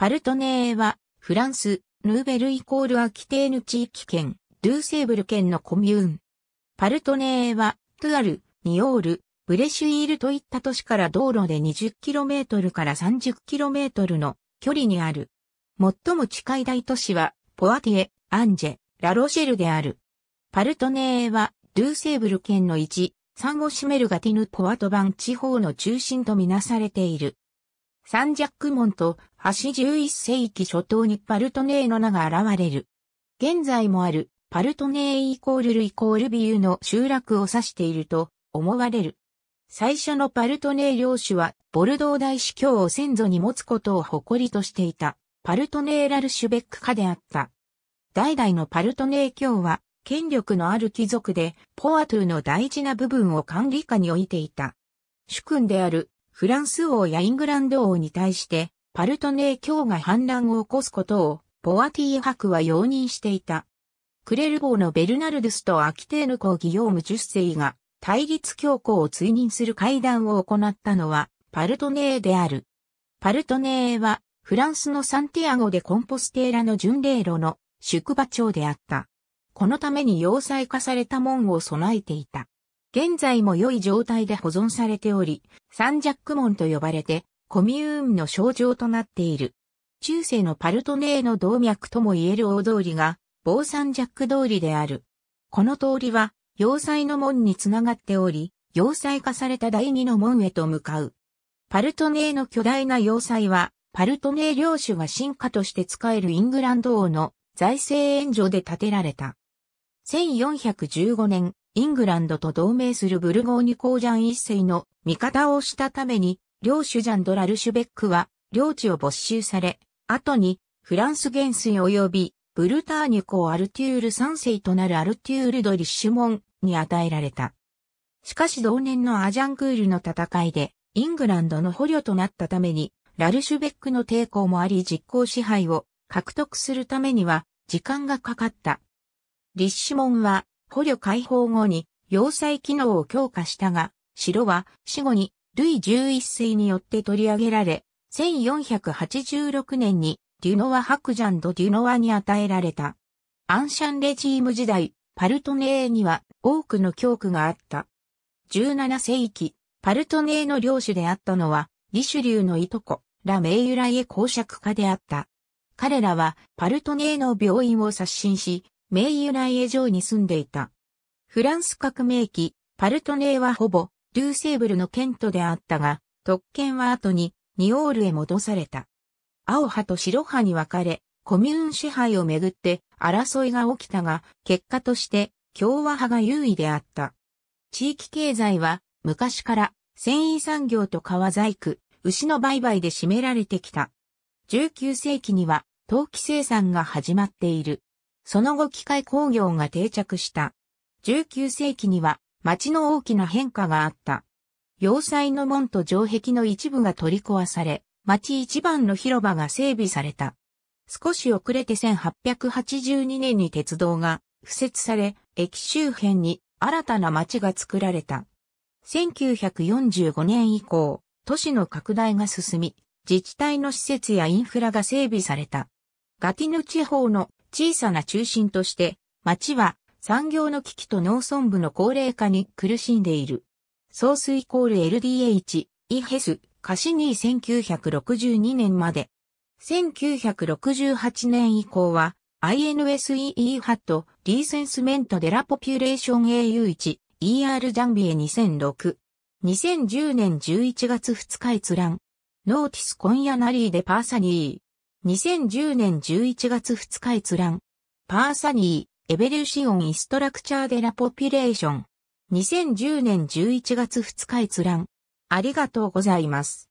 パルトネーは、フランス、ヌーベルイコールアキテーヌ地域圏、ドゥーセーブル県のコミューン。パルトネーは、トゥアル、ニオール、ブレシュイールといった都市から道路で 20km から 30km の距離にある。最も近い大都市は、ポアティエ、アンジェ、ラロシェルである。パルトネーは、ドゥーセーブル県の置。サンゴシメルガティヌポアトバン地方の中心とみなされている。三ジャック門と橋11世紀初頭にパルトネーの名が現れる。現在もあるパルトネーイコールルイコールビューの集落を指していると思われる。最初のパルトネー領主はボルドー大司教を先祖に持つことを誇りとしていたパルトネーラルシュベック家であった。代々のパルトネー教は権力のある貴族でポアトゥの大事な部分を管理下に置いていた。主君であるフランス王やイングランド王に対して、パルトネー卿が反乱を起こすことを、ボアティー博は容認していた。クレルボーのベルナルドスとアキテーヌ公ギヨーム10世が、対立教皇を追認する会談を行ったのは、パルトネーである。パルトネーは、フランスのサンティアゴでコンポステーラの巡礼路の宿場長であった。このために要塞化された門を備えていた。現在も良い状態で保存されており、サンジャック門と呼ばれて、コミューンの象徴となっている。中世のパルトネーの動脈とも言える大通りが、ボーサンジャック通りである。この通りは、要塞の門につながっており、要塞化された第二の門へと向かう。パルトネーの巨大な要塞は、パルトネー領主が進化として使えるイングランド王の財政援助で建てられた。1415年、イングランドと同盟するブルゴーニュ公ジャン一世の味方をしたために、領主ジャンドラルシュベックは、領地を没収され、後に、フランス元帥及び、ブルターニュ公アルテュール三世となるアルテュールドリッシュモンに与えられた。しかし同年のアジャンクールの戦いで、イングランドの捕虜となったために、ラルシュベックの抵抗もあり実効支配を獲得するためには、時間がかかった。リッシュモンは、捕虜解放後に要塞機能を強化したが、城は死後にルイ11世によって取り上げられ、1486年にデュノワクジャンド・デュノワに与えられた。アンシャンレジーム時代、パルトネーには多くの教区があった。17世紀、パルトネーの領主であったのは、リシュリューのいとこ、ラ・メイユライエ公爵家であった。彼らはパルトネーの病院を刷新し、メイユナイエ城に住んでいた。フランス革命期、パルトネーはほぼ、ルーセーブルの県都であったが、特権は後に、ニオールへ戻された。青派と白派に分かれ、コミューン支配をめぐって争いが起きたが、結果として共和派が優位であった。地域経済は昔から繊維産業と革細工、牛の売買で占められてきた。19世紀には陶器生産が始まっている。その後機械工業が定着した。19世紀には町の大きな変化があった。要塞の門と城壁の一部が取り壊され、町一番の広場が整備された。少し遅れて1882年に鉄道が敷設され、駅周辺に新たな町が作られた。1945年以降、都市の拡大が進み、自治体の施設やインフラが整備された。ガティヌ地方の小さな中心として、町は産業の危機と農村部の高齢化に苦しんでいる。ースイコール LDH、イヘス、カシニー1962年まで。1968年以降は、INSEE ハット、リーセンスメントデラポピュレーション AU1、ER ジャンビエ2006。2010年11月2日閲覧。ノーティスコンヤナリーでパーサニー。2010年11月2日閲覧。パーサニー、エベリューシオン・イストラクチャー・デ・ラ・ポピュレーション。2010年11月2日閲覧。ありがとうございます。